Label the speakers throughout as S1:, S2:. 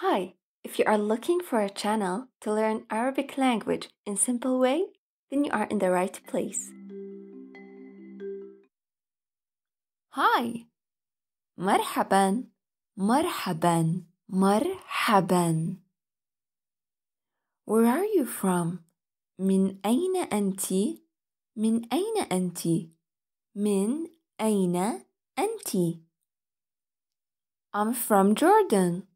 S1: Hi, if you are looking for a channel to learn Arabic language in simple way, then you are in the right place. Hi. مرحبا مرحبا مرحبا Where are you from? من أين أنت؟ من أين أنت؟ من أين أنت؟ I'm from Jordan.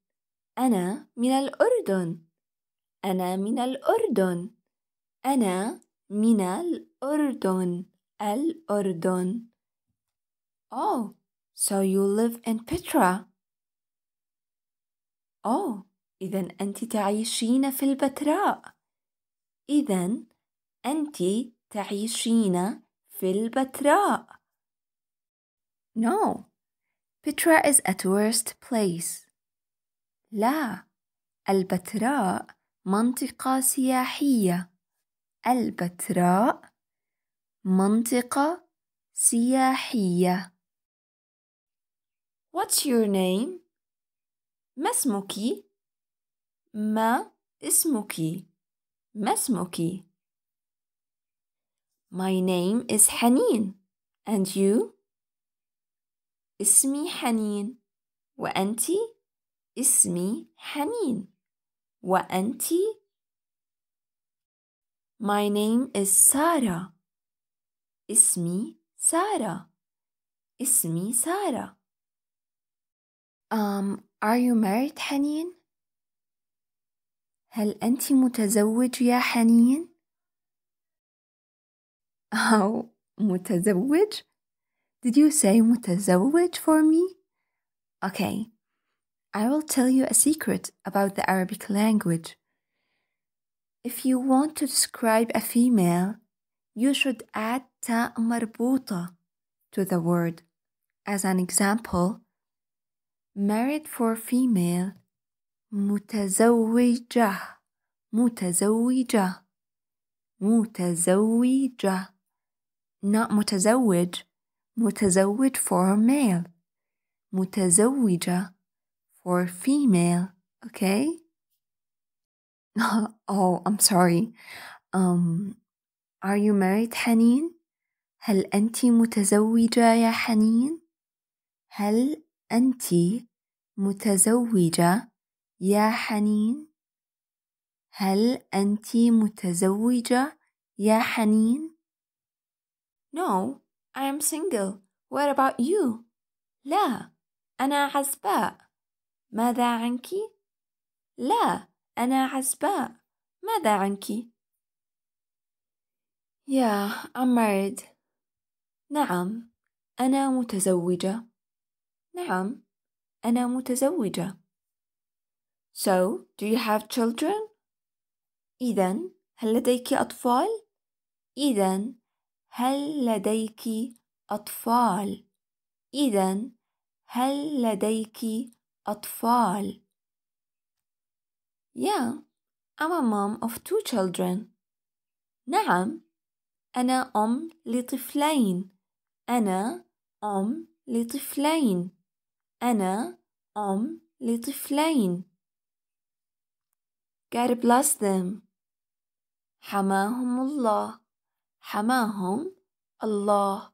S1: أنا من الأردن أنا من الأردن أنا من الأردن الأردن Oh, so you live in Petra. Oh, إذا أنت تعيشين في البتراء. إذا أنت تعيشين في البتراء. No, Petra is a tourist place. لا، البتراء منطقة سياحية. البتراء منطقة سياحية. What's your name؟ ما اسمك؟ ما اسمك؟ ما اسمك؟ My name is حنين. And you؟ اسمي حنين. وأنتِ؟ اسمي حنين وأنتِ؟ My name is سارة اسمي سارة. اسمي سارة. Um, are you married حنين؟ هل أنت متزوج يا حنين؟ أو متزوج؟ Did you say متزوج for me? Okay. I will tell you a secret about the Arabic language. If you want to describe a female, you should add ta marbuta to the word. As an example, married for female, متزوجة متزوجة متزوجة not متزوج متزوج for male متزوجة for female, okay? oh, I'm sorry. Um, are you married, Hanin? هل أنت متزوجة يا حنين؟ هل أنت متزوجة يا حنين؟ هل أنت متزوجة يا حنين؟ No, I am single. What about you? لا, أنا عزباء. ماذا عنك؟ لا، أنا عزباء. ماذا عنك؟ يا أمرد نعم، أنا متزوجة. نعم، أنا متزوجة. So, do you have children? إذا هل لديك أطفال؟ إذا هل لديك أطفال؟ إذا هل لديك أطفال. Yeah, I'm a mom of two children. نعم، أنا أم لطفلين. أنا أم لطفلين. أنا أم لطفلين. God bless them. حماهم الله. حماهم الله.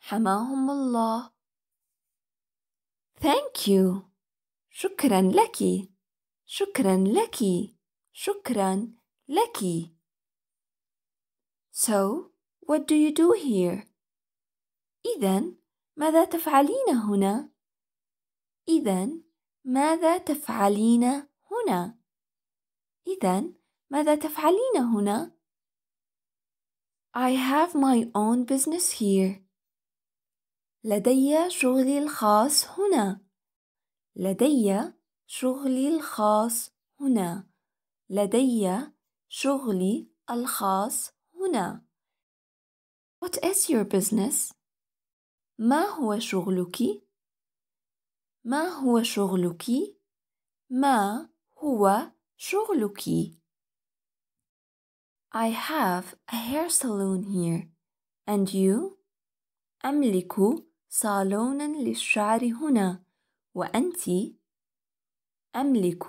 S1: حماهم الله. Thank you. شكرا لك شكرا لك شكرا لك So, what do you do here? إذا ماذا تفعلين هنا؟ إذا ماذا تفعلين هنا؟ إذا ماذا تفعلين هنا؟ I have my own business here. لدي شغلي الخاص هنا. لدي شغلي الخاص هنا. لدي شغلي الخاص هنا. What is your business? ما هو شغلك؟ ما هو شغلك؟ ما هو شغلك؟ I have a hair salon here. And you? أملك صالونا للشعر هنا. وأنت أملك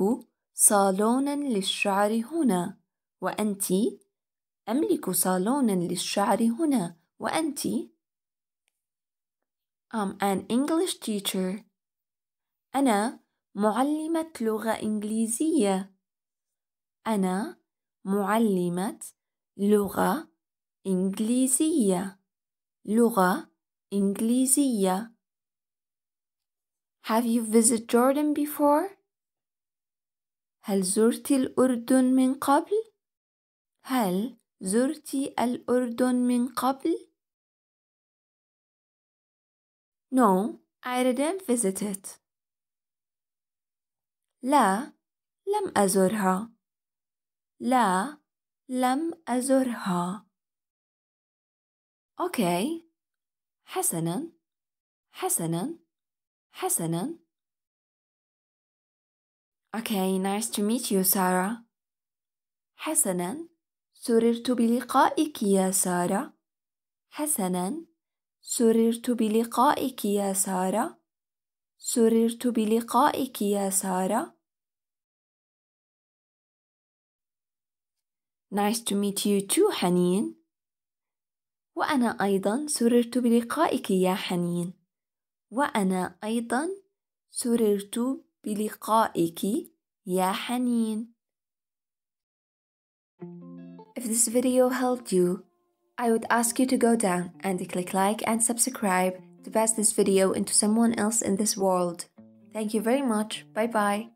S1: صالونا للشعر هنا وأنت أملك صالونا للشعر هنا وأنت I'm an English teacher أنا معلمة لغة إنجليزية أنا معلمة لغة إنجليزية لغة إنجليزية Have you visited Jordan before? هل زرت الأردن من قبل؟ هل زرت الأردن من قبل؟ No, I didn't visit it. لا, لم أزرها. لا, لم أزرها. Okay. حسنا حسنا حسنا. Okay, nice to meet you, Sarah. حسنا. سررت بلقائك يا سارة. حسنا. سررت بلقائك يا سارة. سررت بلقائك يا سارة. Nice to meet you too, حنين. وأنا أيضا سررت بلقائك يا حنين. وأنا أيضا سررت بلقائك يا حنين. If this video helped you, I would ask you to go down and click like and subscribe to pass this video into someone else in this world. Thank you very much. Bye bye.